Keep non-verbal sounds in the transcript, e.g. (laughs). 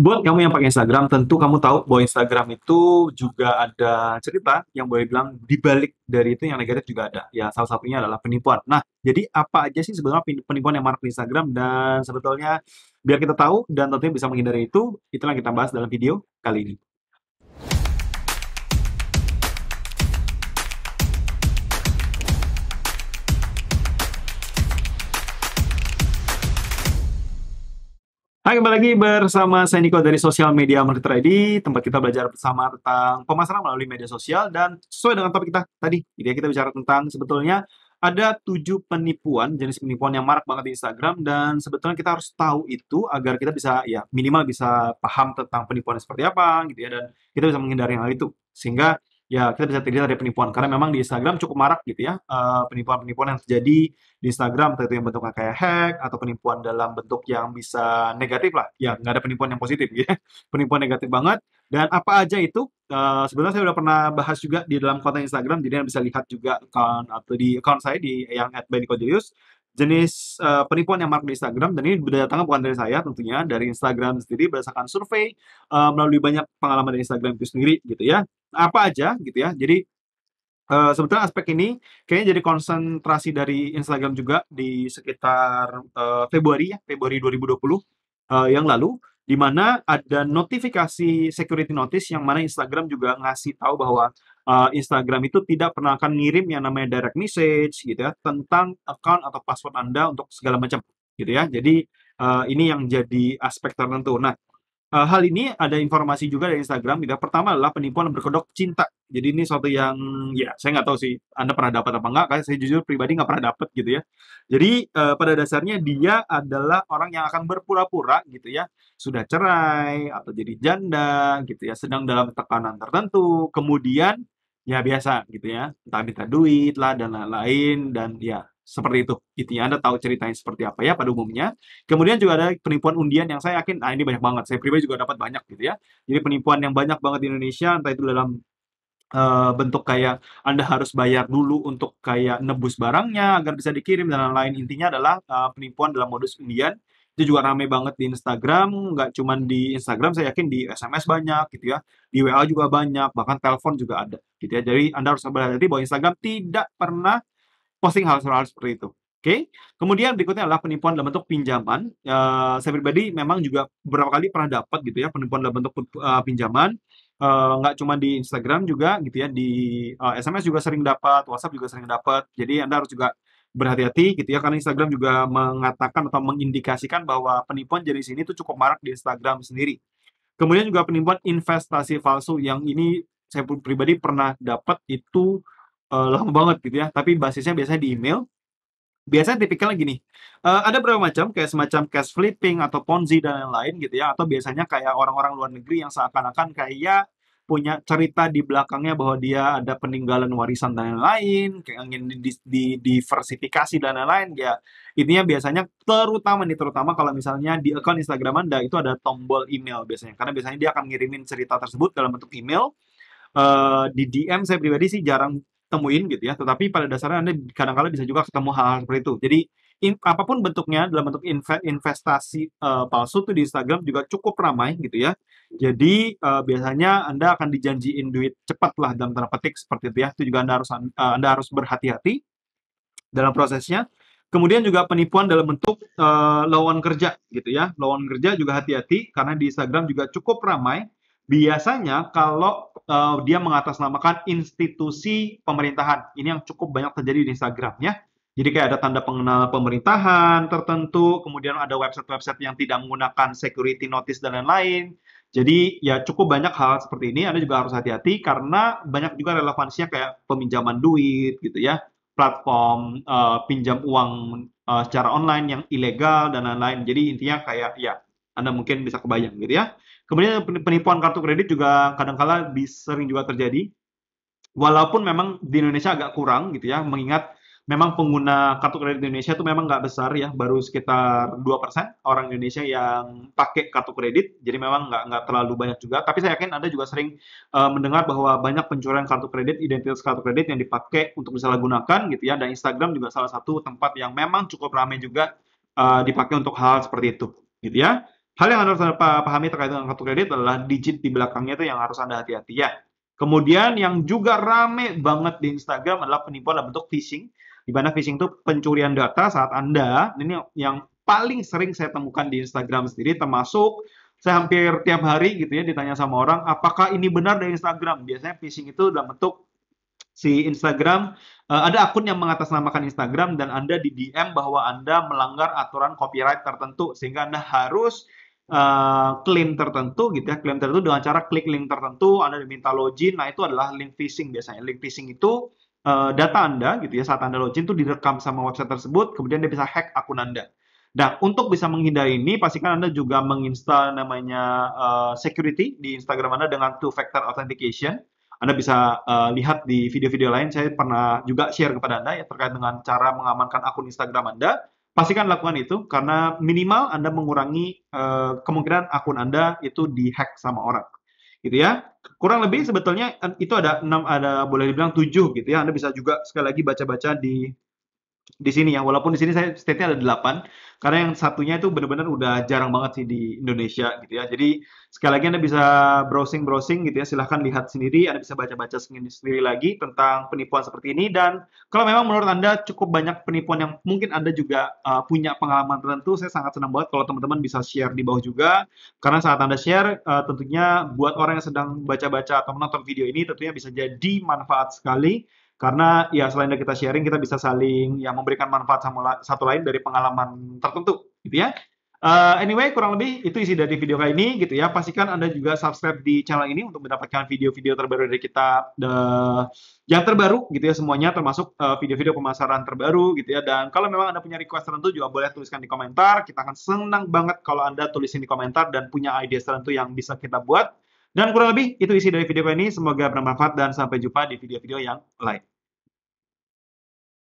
buat kamu yang pakai Instagram, tentu kamu tahu bahwa Instagram itu juga ada cerita yang boleh bilang dibalik dari itu yang negatif juga ada. Ya, salah satunya adalah penipuan. Nah, jadi apa aja sih sebenarnya penipuan yang marak di Instagram dan sebetulnya biar kita tahu dan tentunya bisa menghindari itu, itulah yang kita bahas dalam video kali ini. Hai, kembali lagi bersama saya Niko dari Social Media Marketer ID, tempat kita belajar bersama tentang pemasaran melalui media sosial dan sesuai dengan topik kita tadi, Jadi kita bicara tentang sebetulnya ada tujuh penipuan, jenis penipuan yang marak banget di Instagram dan sebetulnya kita harus tahu itu agar kita bisa ya minimal bisa paham tentang penipuan seperti apa gitu ya dan kita bisa menghindari hal itu sehingga ya kita bisa terlihat dari penipuan karena memang di Instagram cukup marak gitu ya eh, penipuan-penipuan yang terjadi di Instagram tertentu yang bentuknya kayak hack atau penipuan dalam bentuk yang bisa negatif lah ya nggak ada penipuan yang positif gitu ya (laughs) penipuan negatif banget dan apa aja itu uh, sebenarnya saya udah pernah bahas juga di dalam konten Instagram jadi anda bisa lihat juga account atau di account saya di yang @benikojelius jenis uh, penipuan yang marak di Instagram dan ini datangnya bukan dari saya tentunya dari Instagram sendiri berdasarkan survei uh, melalui banyak pengalaman dari Instagram itu sendiri gitu ya apa aja gitu ya jadi uh, sebetulnya aspek ini kayaknya jadi konsentrasi dari Instagram juga di sekitar uh, Februari ya Februari 2020 uh, yang lalu di mana ada notifikasi security notice yang mana Instagram juga ngasih tahu bahwa uh, Instagram itu tidak pernah akan ngirim yang namanya direct message gitu ya tentang account atau password Anda untuk segala macam gitu ya. Jadi uh, ini yang jadi aspek tertentu. Nah, uh, hal ini ada informasi juga dari Instagram gitu. Ya. Pertama adalah penipuan berkedok cinta. Jadi ini suatu yang ya saya nggak tahu sih Anda pernah dapat apa enggak. saya jujur pribadi nggak pernah dapat gitu ya. Jadi uh, pada dasarnya dia adalah orang yang akan berpura-pura gitu ya. Sudah cerai atau jadi janda gitu ya, sedang dalam tekanan tertentu. Kemudian ya biasa gitu ya entah minta duit lah dan lain-lain dan ya seperti itu intinya Anda tahu ceritanya seperti apa ya pada umumnya kemudian juga ada penipuan undian yang saya yakin nah ini banyak banget saya pribadi juga dapat banyak gitu ya jadi penipuan yang banyak banget di Indonesia entah itu dalam uh, bentuk kayak Anda harus bayar dulu untuk kayak nebus barangnya agar bisa dikirim dan lain-lain intinya adalah uh, penipuan dalam modus undian itu juga rame banget di Instagram nggak cuman di Instagram saya yakin di SMS banyak gitu ya di WA juga banyak bahkan telepon juga ada gitu ya jadi anda harus berhati-hati bahwa Instagram tidak pernah posting hal-hal seperti itu Oke, okay? kemudian berikutnya adalah penipuan dalam bentuk pinjaman. Uh, saya pribadi memang juga beberapa kali pernah dapat gitu ya penipuan dalam bentuk uh, pinjaman eh, nggak uh, cuma di Instagram juga gitu ya di uh, SMS juga sering dapat WhatsApp juga sering dapat jadi anda harus juga berhati-hati gitu ya karena Instagram juga mengatakan atau mengindikasikan bahwa penipuan jenis ini tuh cukup marak di Instagram sendiri. Kemudian juga penipuan investasi palsu yang ini saya pribadi pernah dapat itu uh, lama banget gitu ya, tapi basisnya biasanya di email. Biasanya tipikalnya gini, uh, ada berapa macam kayak semacam cash flipping atau ponzi dan lain-lain gitu ya, atau biasanya kayak orang-orang luar negeri yang seakan-akan kayak ya, punya cerita di belakangnya bahwa dia ada peninggalan warisan dan lain-lain, kayak ingin di, di, diversifikasi dan lain-lain, ya intinya biasanya terutama nih terutama kalau misalnya di akun Instagram Anda itu ada tombol email biasanya, karena biasanya dia akan ngirimin cerita tersebut dalam bentuk email. Uh, di DM saya pribadi sih jarang temuin gitu ya. Tetapi pada dasarnya Anda kadang kala bisa juga ketemu hal, -hal seperti itu. Jadi in, apapun bentuknya dalam bentuk investasi uh, palsu itu di Instagram juga cukup ramai gitu ya. Jadi uh, biasanya Anda akan dijanjiin duit cepat lah dalam tanda petik seperti itu ya. Itu juga Anda harus uh, Anda harus berhati-hati dalam prosesnya. Kemudian juga penipuan dalam bentuk uh, lowongan kerja gitu ya. Lowongan kerja juga hati-hati karena di Instagram juga cukup ramai biasanya kalau uh, dia mengatasnamakan institusi pemerintahan. Ini yang cukup banyak terjadi di Instagram ya. Jadi kayak ada tanda pengenal pemerintahan tertentu, kemudian ada website-website yang tidak menggunakan security notice dan lain-lain. Jadi ya cukup banyak hal seperti ini, Anda juga harus hati-hati karena banyak juga relevansinya kayak peminjaman duit gitu ya, platform uh, pinjam uang uh, secara online yang ilegal dan lain-lain. Jadi intinya kayak ya anda mungkin bisa kebayang gitu ya. Kemudian penipuan kartu kredit juga kadangkala sering juga terjadi. Walaupun memang di Indonesia agak kurang gitu ya, mengingat memang pengguna kartu kredit di Indonesia itu memang nggak besar ya, baru sekitar 2% orang Indonesia yang pakai kartu kredit, jadi memang nggak nggak terlalu banyak juga. Tapi saya yakin Anda juga sering uh, mendengar bahwa banyak pencurian kartu kredit, identitas kartu kredit yang dipakai untuk disalahgunakan gitu ya, dan Instagram juga salah satu tempat yang memang cukup ramai juga uh, dipakai untuk -hal seperti itu gitu ya. Hal yang harus Anda pahami terkait dengan kartu kredit adalah digit di belakangnya itu yang harus Anda hati-hati ya. Kemudian yang juga rame banget di Instagram adalah penipuan dalam bentuk phishing. Di mana phishing itu pencurian data saat Anda, ini yang paling sering saya temukan di Instagram sendiri termasuk saya hampir tiap hari gitu ya ditanya sama orang apakah ini benar dari Instagram. Biasanya phishing itu dalam bentuk si Instagram eh, ada akun yang mengatasnamakan Instagram dan Anda di DM bahwa Anda melanggar aturan copyright tertentu sehingga Anda harus uh, eh, klaim tertentu gitu ya, klaim tertentu dengan cara klik link tertentu, Anda diminta login, nah itu adalah link phishing biasanya. Link phishing itu uh, data Anda gitu ya, saat Anda login itu direkam sama website tersebut, kemudian dia bisa hack akun Anda. Nah, untuk bisa menghindari ini, pastikan Anda juga menginstal namanya uh, security di Instagram Anda dengan two-factor authentication. Anda bisa uh, lihat di video-video lain, saya pernah juga share kepada Anda ya terkait dengan cara mengamankan akun Instagram Anda pastikan lakukan itu karena minimal Anda mengurangi uh, kemungkinan akun Anda itu dihack sama orang. Gitu ya. Kurang lebih sebetulnya eh, itu ada 6 ada boleh dibilang 7 gitu ya. Anda bisa juga sekali lagi baca-baca di di sini ya walaupun di sini saya state-nya ada 8 karena yang satunya itu benar-benar udah jarang banget sih di Indonesia gitu ya. Jadi sekali lagi Anda bisa browsing-browsing gitu ya, silahkan lihat sendiri, Anda bisa baca-baca sendiri lagi tentang penipuan seperti ini dan kalau memang menurut Anda cukup banyak penipuan yang mungkin Anda juga uh, punya pengalaman tertentu, saya sangat senang banget kalau teman-teman bisa share di bawah juga karena saat Anda share uh, tentunya buat orang yang sedang baca-baca atau menonton video ini tentunya bisa jadi manfaat sekali karena ya selain kita sharing, kita bisa saling ya memberikan manfaat sama la satu lain dari pengalaman tertentu, gitu ya. Uh, anyway, kurang lebih itu isi dari video kali ini, gitu ya. Pastikan Anda juga subscribe di channel ini untuk mendapatkan video-video terbaru dari kita, uh, yang terbaru, gitu ya semuanya, termasuk eh, video-video uh, pemasaran terbaru, gitu ya. Dan kalau memang Anda punya request tertentu juga boleh tuliskan di komentar. Kita akan senang banget kalau Anda tulisin di komentar dan punya ide tertentu yang bisa kita buat dan kurang lebih itu isi dari video ini. Semoga bermanfaat dan sampai jumpa di video-video yang lain.